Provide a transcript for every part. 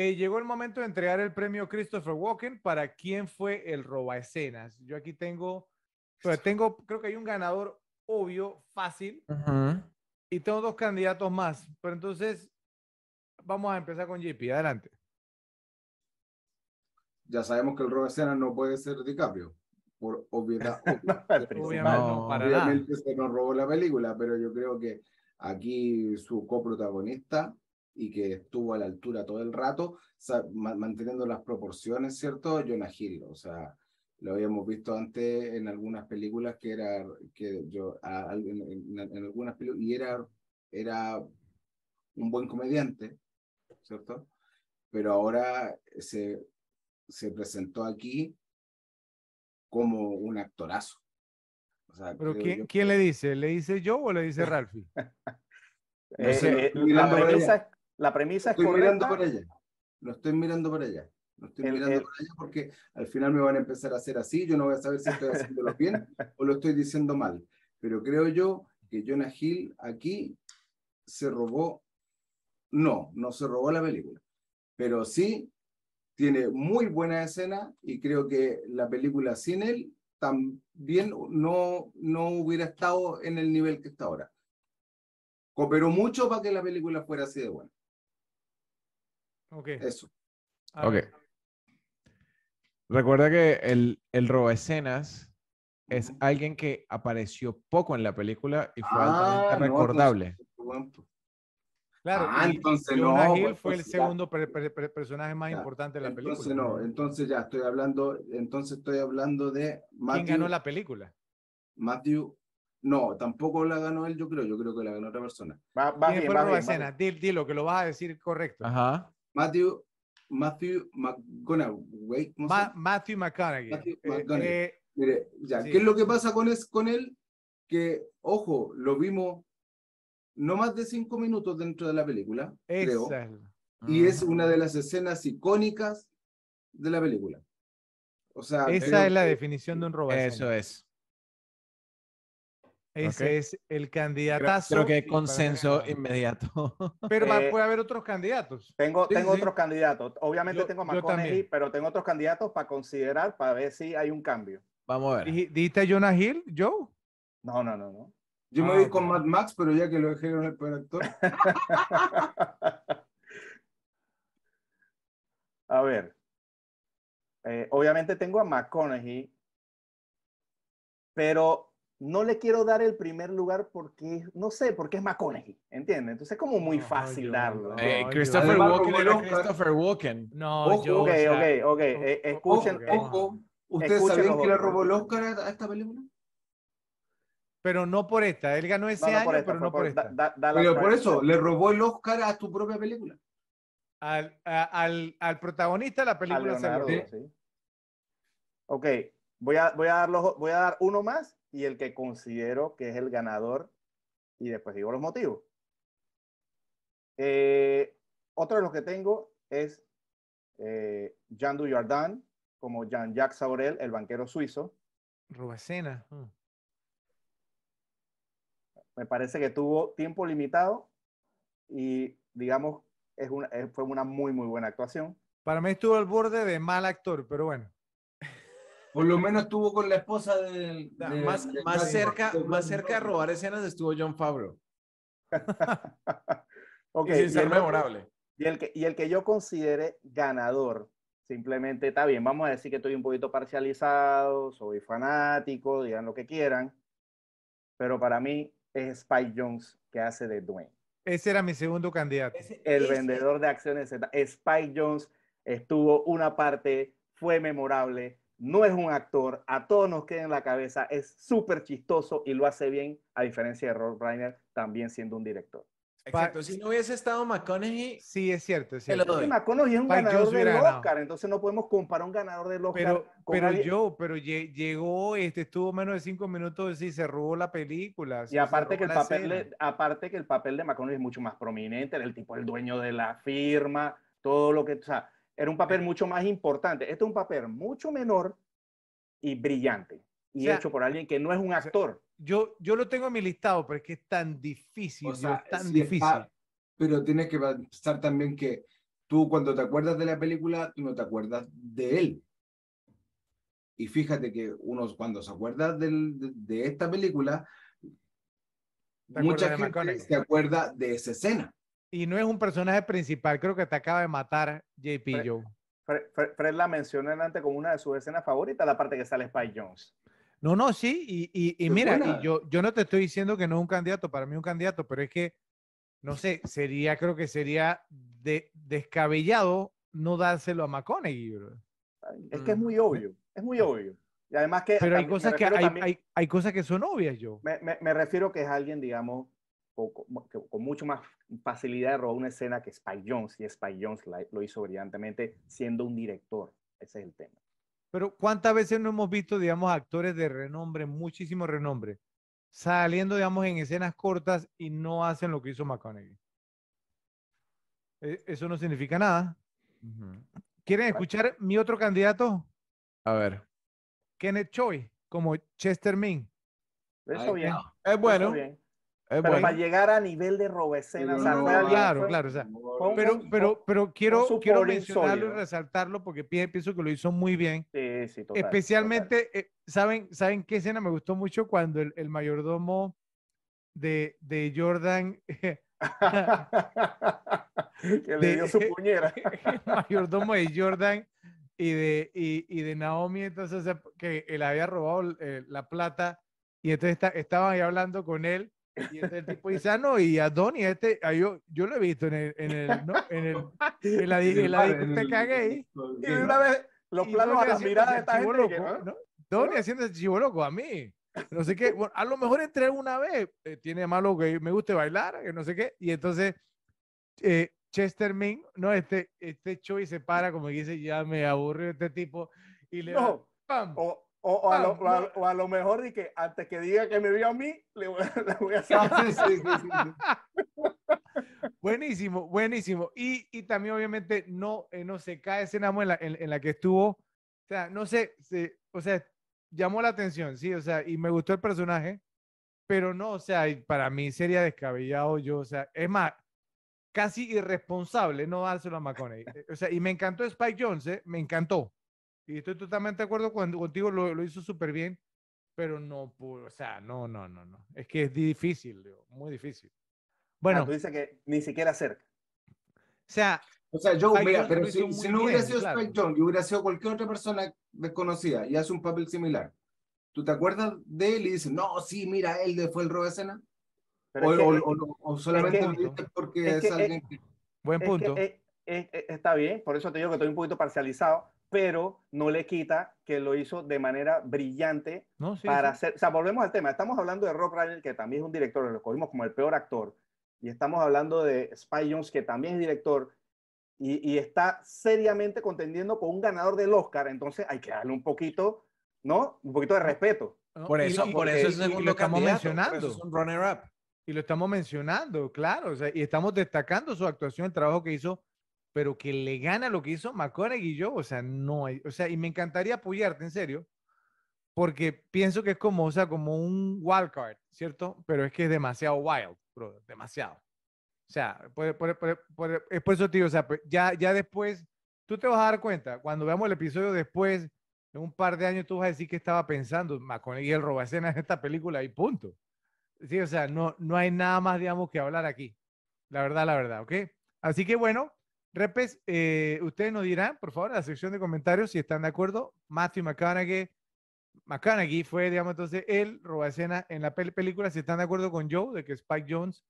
Eh, llegó el momento de entregar el premio Christopher Walken para quién fue el roba escenas. Yo aquí tengo, tengo, creo que hay un ganador obvio, fácil, y tengo dos candidatos más. Pero entonces, vamos a empezar con JP. Adelante. Ya sabemos que el roba escenas no puede ser DiCaprio, por obviedad. obviamente, se nos robó la película, pero yo creo que aquí su coprotagonista y que estuvo a la altura todo el rato, manteniendo las proporciones, ¿cierto? Jonah Hill, o sea, lo habíamos visto antes en algunas películas que era, que yo, en, algunas y era, era un buen comediante, ¿cierto? Pero ahora se, se presentó aquí como un actorazo. sea, ¿Pero quién, le dice? ¿Le dice yo o le dice Ralphie? Eh, no sé, eh, la premisa es correcta. Mirando por ella. Lo estoy mirando para allá. Lo estoy mirando para allá porque al final me van a empezar a hacer así. Yo no voy a saber si estoy haciéndolo bien o lo estoy diciendo mal. Pero creo yo que Jonah Hill aquí se robó. No, no se robó la película. Pero sí tiene muy buena escena y creo que la película sin él también no, no hubiera estado en el nivel que está ahora. Cooperó mucho para que la película fuera así de buena. Ok. Eso. Ok. Recuerda que el, el escenas es alguien que apareció poco en la película y fue ah, recordable. claro, ah, entonces no. Pues, fue el pues, segundo personaje más importante de la película. Entonces no, entonces ya estoy hablando, entonces estoy hablando de ¿Quién ganó la película? Matthew, no, tampoco la ganó él, yo creo, yo creo que la ganó otra persona. Va, va bien, va Dilo, que lo vas a decir correcto. Ajá. Matthew, Matthew Matthew McConaughey. Matthew McConaughey. Eh, eh, ¿qué es lo que pasa con, él? Que, ojo, lo vimos no más de cinco minutos dentro de la película, creo. Y mm. es una de las escenas icónicas de la película. O sea, esa es la definición de un robot. Eso es. Ese es el candidatazo. Creo, que que consenso inmediato. Pero eh, puede haber otros candidatos. Tengo, tengo otros candidatos. Obviamente tengo a McConaughey, pero tengo otros candidatos para considerar, para ver si hay un cambio. Vamos a ver. ¿Dijiste Jonah Hill, Joe? No, no, no, no. Yo me ah, voy con Matt Max, pero ya que lo dejaron el peor a ver. Eh, obviamente tengo a McConaughey, pero no le quiero dar el primer lugar porque, no sé, porque es McConaughey, ¿entiendes? Entonces es como muy fácil darlo. Eh, Christopher Walken Christopher Walken. No, yo, ok, ok, ok. Eh, escuchen. ¿Ustedes saben que le robó el Oscar a esta película? Pero no por esta. Él ganó ese año, pero no por, esta. pero por eso, le robó el Oscar a tu propia película. Al, al, al protagonista de la película. se lo ¿sí? Ok, voy a, voy, a voy a dar uno más y el que considero que es el ganador. Y después digo los motivos. Eh, otro de los que tengo es eh, Jean Dujardin, como Jean-Jacques Saurel, el banquero suizo. Rubacena. Mm. Me parece que tuvo tiempo limitado y, digamos, es una, eh, fue una muy, muy buena actuación. Para mí estuvo al borde de mal actor, pero bueno. Por lo menos estuvo con la esposa del. más, más, cerca, más cerca de robar escenas estuvo John Favreau. sin memorable. Y el, que, y el que yo considere ganador, simplemente está bien, vamos a decir que estoy un poquito parcializado, soy fanático, digan lo que quieran, pero para mí es Spike Jones que hace de Dwayne. Ese era mi segundo candidato. el vendedor de acciones Z. Spike Jones estuvo una parte, fue memorable, no es un actor, a todos nos queda en la cabeza, es súper chistoso y lo hace bien, a diferencia de Rob Reiner, también siendo un director. Exacto, si no hubiese estado McConaughey. Sí, es cierto. Es cierto. McConaughey es un ganador del Oscar, entonces no podemos comparar un ganador del Oscar. Pero, con pero yo, pero llegó, este, estuvo menos de cinco minutos y se robó la película. Y aparte que, el papel de, aparte que el papel de McConaughey es mucho más prominente, el tipo, el dueño de la firma, todo lo que. O sea, era un papel mucho más importante. Este es un papel mucho menor y brillante. Y hecho por alguien que no es un actor. Yo, yo lo tengo en mi listado, pero es que es tan difícil. O sea, es tan difícil. Ah, pero tienes que pensar también que tú cuando te acuerdas de la película, tú no te acuerdas de él. Y fíjate que uno cuando se acuerda de, de, esta película, mucha gente se acuerda de esa escena. Y no es un personaje principal, creo que te acaba de matar JP Fred, Joe. Fred, la menciona antes como una de sus escenas favoritas, la parte que sale Spike Jones. No, no, sí, y, mira, yo, no te estoy diciendo que no es un candidato, para mí es un candidato, pero es que, no sé, sería, creo que sería descabellado no dárselo a McConaughey. Es que es muy obvio, es muy obvio. Y además que... Pero hay cosas que, hay, cosas que son obvias, yo. me refiero que es alguien, digamos, con, con, mucho más facilidad robó una escena que Spy Jones, y Spy Jones lo hizo brillantemente siendo un director. Ese es el tema. Pero ¿cuántas veces no hemos visto, digamos, actores de renombre, muchísimo renombre, saliendo, digamos, en escenas cortas y no hacen lo que hizo McConaughey? E, eso no significa nada. ¿Quieren escuchar mi otro candidato? A ver. Kenneth Choi, como Chester Ming. Eso bien. Es bueno para llegar a nivel de Robesena, claro, claro, pero, pero, pero quiero, quiero mencionarlo y resaltarlo porque pienso que lo hizo muy bien. Sí, sí, Especialmente, eh, ¿saben, ¿saben qué escena me gustó mucho? Cuando el, el mayordomo de, de Jordan... que le dio su puñera. el mayordomo de Jordan y de, y, de Naomi, entonces, que él había robado eh, la plata y entonces está, estaban ahí hablando con él y este tipo Isano y Adoni, este, yo, yo lo he visto en el, en el, ¿no? en el, en la, la discoteca gay. Y una vez los planos a la mirada de esta gente. ¿no? Donnie haciendo ese chivo loco a mí. No sé qué, bueno, a lo mejor entré una vez, eh, tiene malo que me guste bailar, que no sé qué, y entonces eh, Chester Ming, no, este, este Choi se para, como dice, ya me aburrió este tipo, y le no. ¡pam! Ah, o, a, lo, mejor que antes que diga que me vio a mí, le voy, a hacer. buenísimo, buenísimo. Y, y, también obviamente no, eh, no se cae escena en la, en, la que estuvo. O sea, no sé, o sea, llamó la atención, sí, o sea, y me gustó el personaje, pero no, o sea, para mí sería descabellado yo, o sea, es más, casi irresponsable no dárselo a McConaughey. Eh, o sea, y me encantó Spike Jones, me encantó. Y estoy totalmente de acuerdo contigo, lo, lo hizo súper bien, pero no, o sea, no, no, no, no. Es que es difícil, digo, muy difícil. Ah, bueno. tú dices que ni siquiera cerca. O sea, o sea, yo, mira, pero si, si, no hubiera sido claro. Spike y hubiera sido cualquier otra persona desconocida y hace un papel similar. ¿Tú te acuerdas de él y dices, no, sí, mira, él fue el robo de escena? O, o, o, solamente porque es, es alguien que... Buen punto. está bien, por eso te digo que estoy un poquito parcializado, pero no le quita que lo hizo de manera brillante para hacer, o sea, volvemos al tema, estamos hablando de Rob Reiner, que también es un director, lo cogimos como el peor actor, y estamos hablando de Spy Jones, que también es director, y, está seriamente contendiendo con un ganador del Oscar, entonces hay que darle un poquito, ¿no? Un poquito de respeto. por eso, por eso es lo estamos mencionando. Es un runner up. Y lo estamos mencionando, claro, o sea, y estamos destacando su actuación, el trabajo que hizo pero que le gana lo que hizo McConaughey y yo, o sea, no hay, o sea, y me encantaría apoyarte, en serio, porque pienso que es como, o sea, como un card, ¿cierto? Pero es que es demasiado wild, bro, demasiado. O sea, por, por, es por eso, tío, o sea, pues, ya, ya después, tú te vas a dar cuenta, cuando veamos el episodio después, en un par de años tú vas a decir que estaba pensando McConaughey y el robacena en esta película y punto. Sí, o sea, no, no hay nada más, digamos, que hablar aquí. La verdad, la verdad, ¿ok? Así que bueno, Repes, eh, ustedes nos dirán, por favor, en la sección de comentarios si están de acuerdo. Matthew McConaughey, McConaughey fue, digamos, entonces el escena en la película. Si están de acuerdo con Joe de que Spike Jones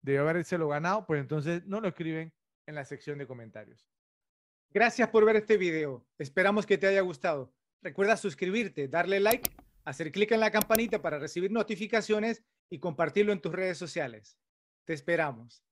debió haberse lo ganado, pues entonces no lo escriben en la sección de comentarios. Gracias por ver este video. Esperamos que te haya gustado. Recuerda suscribirte, darle like, hacer clic en la campanita para recibir notificaciones y compartirlo en tus redes sociales. Te esperamos.